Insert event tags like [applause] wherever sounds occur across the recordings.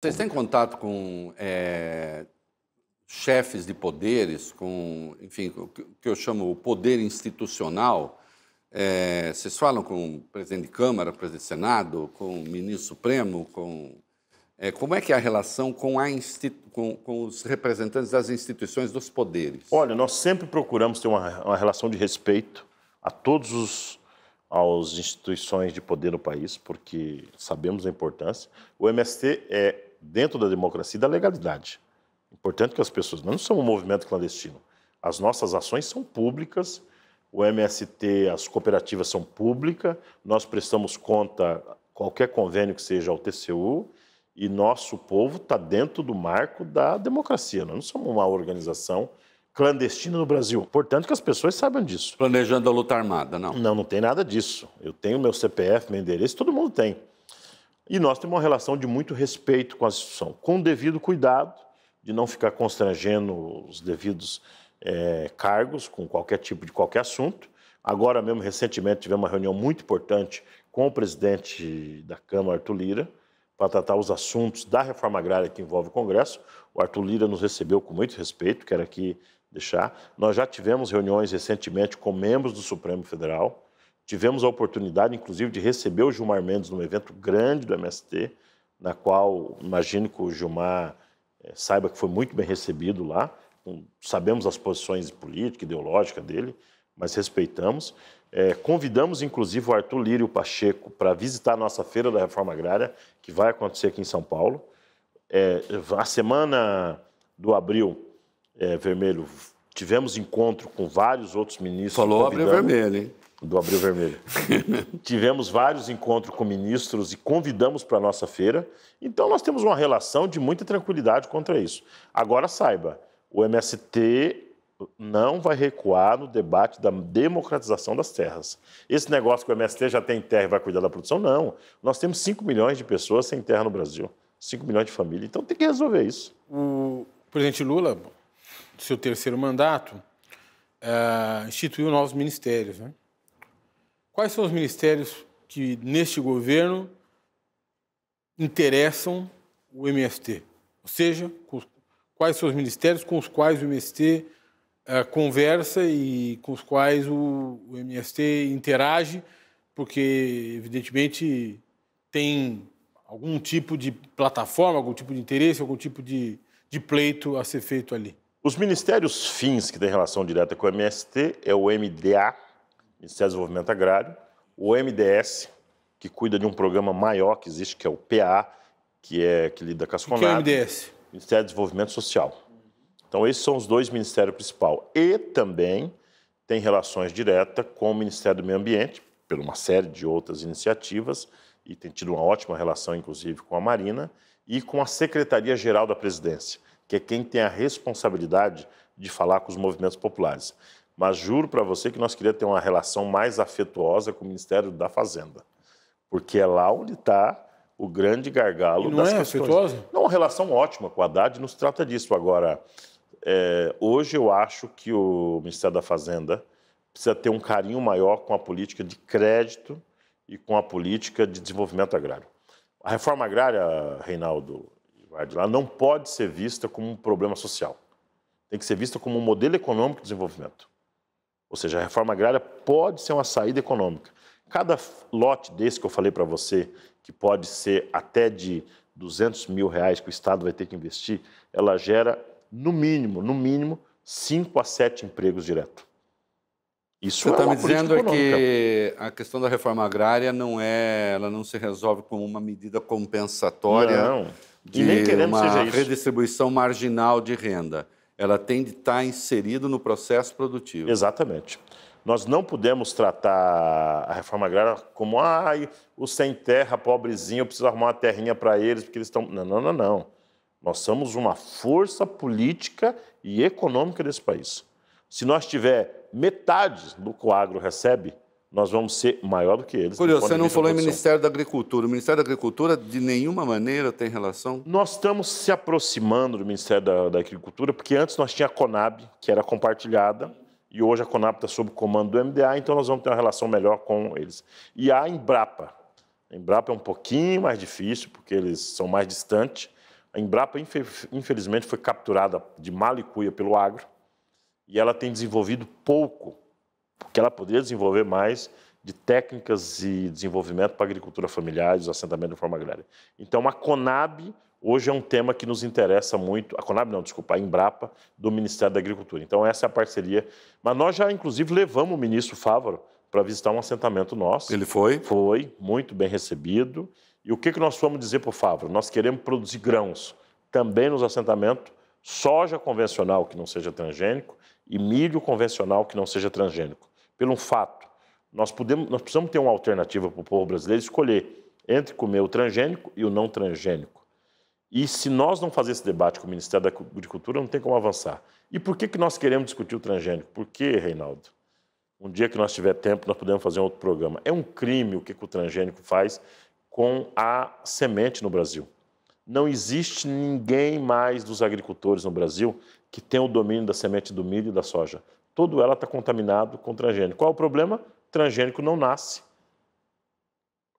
Vocês têm contato com é, chefes de poderes, com, enfim, o que eu chamo o poder institucional? É, vocês falam com o presidente de Câmara, presidente do Senado, com o ministro Supremo, com. É, como é que é a relação com, a com, com, os representantes das instituições dos poderes? Olha, nós sempre procuramos ter uma, uma relação de respeito a todos os as instituições de poder no país, porque sabemos a importância. O MST é dentro da democracia e da legalidade. Importante que as pessoas nós não somos um movimento clandestino. As nossas ações são públicas, o MST, as cooperativas são públicas, nós prestamos conta qualquer convênio que seja ao TCU e nosso povo está dentro do marco da democracia. Nós não somos uma organização clandestina no Brasil. Portanto, que as pessoas saibam disso. Planejando a luta armada, não? Não, não tem nada disso. Eu tenho meu CPF, meu endereço, todo mundo tem. E nós temos uma relação de muito respeito com a instituição, com o devido cuidado de não ficar constrangendo os devidos é, cargos com qualquer tipo de qualquer assunto. Agora mesmo, recentemente, tivemos uma reunião muito importante com o presidente da Câmara, Arthur Lira, para tratar os assuntos da reforma agrária que envolve o Congresso. O Arthur Lira nos recebeu com muito respeito, quero aqui deixar. Nós já tivemos reuniões recentemente com membros do Supremo Federal, Tivemos a oportunidade, inclusive, de receber o Gilmar Mendes num evento grande do MST, na qual imagino que o Gilmar é, saiba que foi muito bem recebido lá. Com, sabemos as posições políticas, ideológicas dele, mas respeitamos. É, convidamos, inclusive, o Arthur Lírio Pacheco para visitar a nossa Feira da Reforma Agrária, que vai acontecer aqui em São Paulo. É, a semana do Abril Vermelho, tivemos encontro com vários outros ministros. Falou Abril Vermelho, hein? do Abril Vermelho. [laughs] Tivemos vários encontros com ministros e convidamos para a nossa feira. Então, nós temos uma relação de muita tranquilidade contra isso. Agora, saiba, o MST não vai recuar no debate da democratização das terras. Esse negócio que o MST já tem terra e vai cuidar da produção, não. Nós temos 5 milhões de pessoas sem terra no Brasil. 5 milhões de famílias. Então, tem que resolver isso. O presidente Lula, seu terceiro mandato, eh, instituiu novos ministérios, né? Quais são os ministérios que, neste governo, interessam o MST? Ou seja, quais são os ministérios com os quais o MST uh, eh, conversa e com os quais o, o MST interage, porque, evidentemente, tem algum tipo de plataforma, algum tipo de interesse, algum tipo de, de pleito a ser feito ali. Os ministérios fins que têm relação direta com o MST é o MDA, Ministério do Desenvolvimento Agrário, o MDS, que cuida de um programa maior que existe, que é o PA, que, é, que lida com as Conab. que é o MDS? Ministério do Desenvolvimento Social. Então, esses são os dois ministérios principais. E também tem relações diretas com o Ministério do Meio Ambiente, por uma série de outras iniciativas, e tem tido uma ótima relação, inclusive, com a Marina, e com a Secretaria-Geral da Presidência, que é quem tem a responsabilidade de falar com os movimentos populares. Mas juro para você que nós queríamos ter uma relação mais afetuosa com o Ministério da Fazenda, porque é lá onde está o grande gargalo e não das é questões. afetuosa? Não, uma relação ótima com o Haddad nos trata disso. Agora, é, hoje eu acho que o Ministério da Fazenda precisa ter um carinho maior com a política de crédito e com a política de desenvolvimento agrário. A reforma agrária, Reinaldo lá não pode ser vista como um problema social. Tem que ser vista como um modelo econômico de desenvolvimento. Ou seja, a reforma agrária pode ser uma saída econômica. Cada lote desse que eu falei para você, que pode ser até de 200 mil reais que o Estado vai ter que investir, ela gera, no mínimo, no mínimo, 5 a 7 empregos direto. Isso Você está é tá me dizendo é que a questão da reforma agrária não é, ela não se resolve como uma medida compensatória não, de uma redistribuição marginal de renda ela tem de estar tá inserida no processo produtivo. Exatamente. Nós não podemos tratar a reforma agrária como ah, o sem terra, pobrezinho, eu preciso arrumar uma terrinha para eles, porque eles estão. Não, não, não, não. Nós somos uma força política e econômica desse país. Se nós tiver metade do que o agro recebe, nós vamos ser maior do que eles. Curioso, você não falou em Ministério da Agricultura. O Ministério da Agricultura, de nenhuma maneira, tem relação? Nós estamos se aproximando do Ministério da, da Agricultura, porque antes nós tinha a Conab, que era compartilhada, e hoje a Conab está sob o comando do MDA, então nós vamos ter uma relação melhor com eles. E a Embrapa. A Embrapa é um pouquinho mais difícil, porque eles são mais distantes. A Embrapa, infelizmente, foi capturada de mala e pelo agro, e ela tem desenvolvido pouco que ela poderia desenvolver mais de técnicas e desenvolvimento para agricultura familiar e assentamento de forma agrária. Então, a Conab hoje é um tema que nos interessa muito, a Conab não, desculpa, a Embrapa, do Ministério da Agricultura. Então, essa é a parceria. Mas nós já, inclusive, levamos o ministro Fávaro para visitar um assentamento nosso. Ele foi? Foi, muito bem recebido. E o que, que nós fomos dizer para o Fávaro? Nós queremos produzir grãos também nos assentamentos, soja convencional que não seja transgênico e milho convencional que não seja transgênico. Pelo fato, nós, podemos, nós precisamos ter uma alternativa para o povo brasileiro escolher entre comer o transgênico e o não transgênico. E se nós não fazer esse debate com o Ministério da Agricultura, não tem como avançar. E por que, que nós queremos discutir o transgênico? Por que, Reinaldo? Um dia que nós tiver tempo, nós podemos fazer um outro programa. É um crime o que, que o transgênico faz com a semente no Brasil não existe ninguém mais dos agricultores no Brasil que tenha o domínio da semente do milho e da soja. Todo ela está contaminado com transgênico. Qual é o problema? Transgênico não nasce.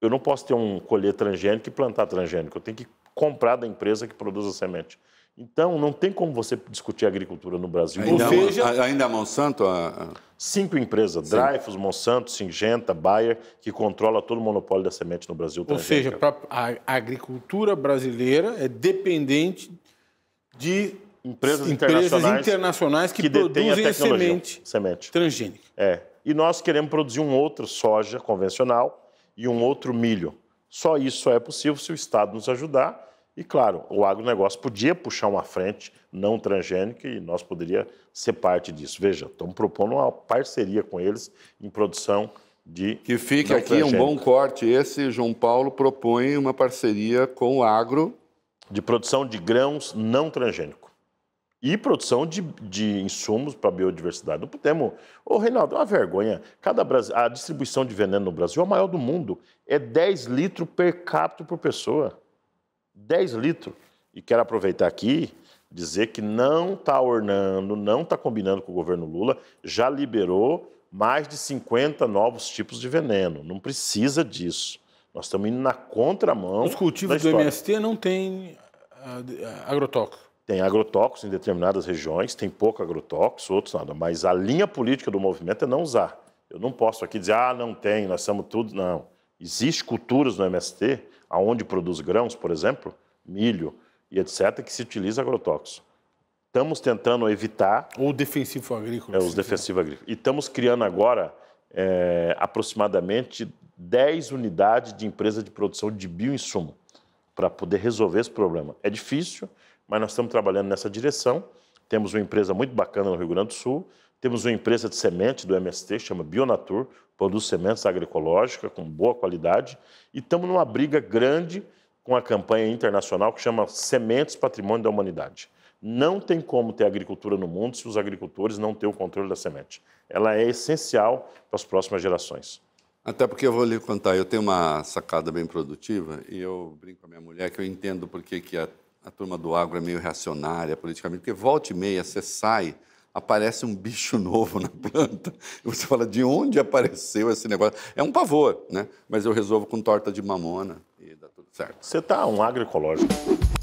Eu não posso ter um colher transgênico e plantar transgênico. Eu tenho que comprar da empresa que produz a semente. Então, não tem como você discutir agricultura no Brasil. Ainda, Ou seja, ainda a Monsanto? A... Cinco empresas, Sim. Dreyfus, Monsanto, Singenta, Bayer, que controla todo o monopólio da semente no Brasil. Ou seja, a, a agricultura brasileira é dependente de empresas, internacionais, empresas internacionais que, que produzem a semente, semente transgênica. É. E nós queremos produzir um outro soja convencional e um outro milho. Só isso é possível se o Estado nos ajudar e, claro, o agronegócio podia puxar uma frente não transgênica e nós poderia ser parte disso. Veja, estamos propondo uma parceria com eles em produção de. Que fique aqui um bom corte. Esse João Paulo propõe uma parceria com o agro. De produção de grãos não transgênico e produção de, de insumos para a biodiversidade. Não podemos. Ô, Reinaldo, é uma vergonha. Cada Brasil, a distribuição de veneno no Brasil é a maior do mundo. É 10 litros per capita por pessoa. 10 litros. E quero aproveitar aqui dizer que não está ornando, não está combinando com o governo Lula, já liberou mais de 50 novos tipos de veneno. Não precisa disso. Nós estamos indo na contramão. Os cultivos do MST não têm ah, ah, agrotóxico. Tem agrotóxicos em determinadas regiões, tem pouco agrotóxico, outros nada. Mas a linha política do movimento é não usar. Eu não posso aqui dizer, ah, não tem, nós somos tudo. Não. Existem culturas no MST aonde produz grãos, por exemplo, milho e etc., que se utiliza agrotóxico. Estamos tentando evitar. Ou defensivo agrícola. É, os defensivos agrícolas. E estamos criando agora é, aproximadamente 10 unidades de empresa de produção de bioinsumo para poder resolver esse problema. É difícil, mas nós estamos trabalhando nessa direção. Temos uma empresa muito bacana no Rio Grande do Sul, temos uma empresa de semente do MST, chama Bionatur, produz sementes agroecológicas com boa qualidade. E estamos numa briga grande com a campanha internacional que chama Sementes Patrimônio da Humanidade. Não tem como ter agricultura no mundo se os agricultores não têm o controle da semente. Ela é essencial para as próximas gerações. Até porque eu vou lhe contar, eu tenho uma sacada bem produtiva e eu brinco com a minha mulher que eu entendo porque que a, a turma do agro é meio reacionária politicamente, porque volta e meia você sai aparece um bicho [laughs] novo na planta. E você fala, de onde apareceu esse negócio? É um pavor, né? Mas eu resolvo com torta de mamona e dá tudo certo. Você tá um agroecológico.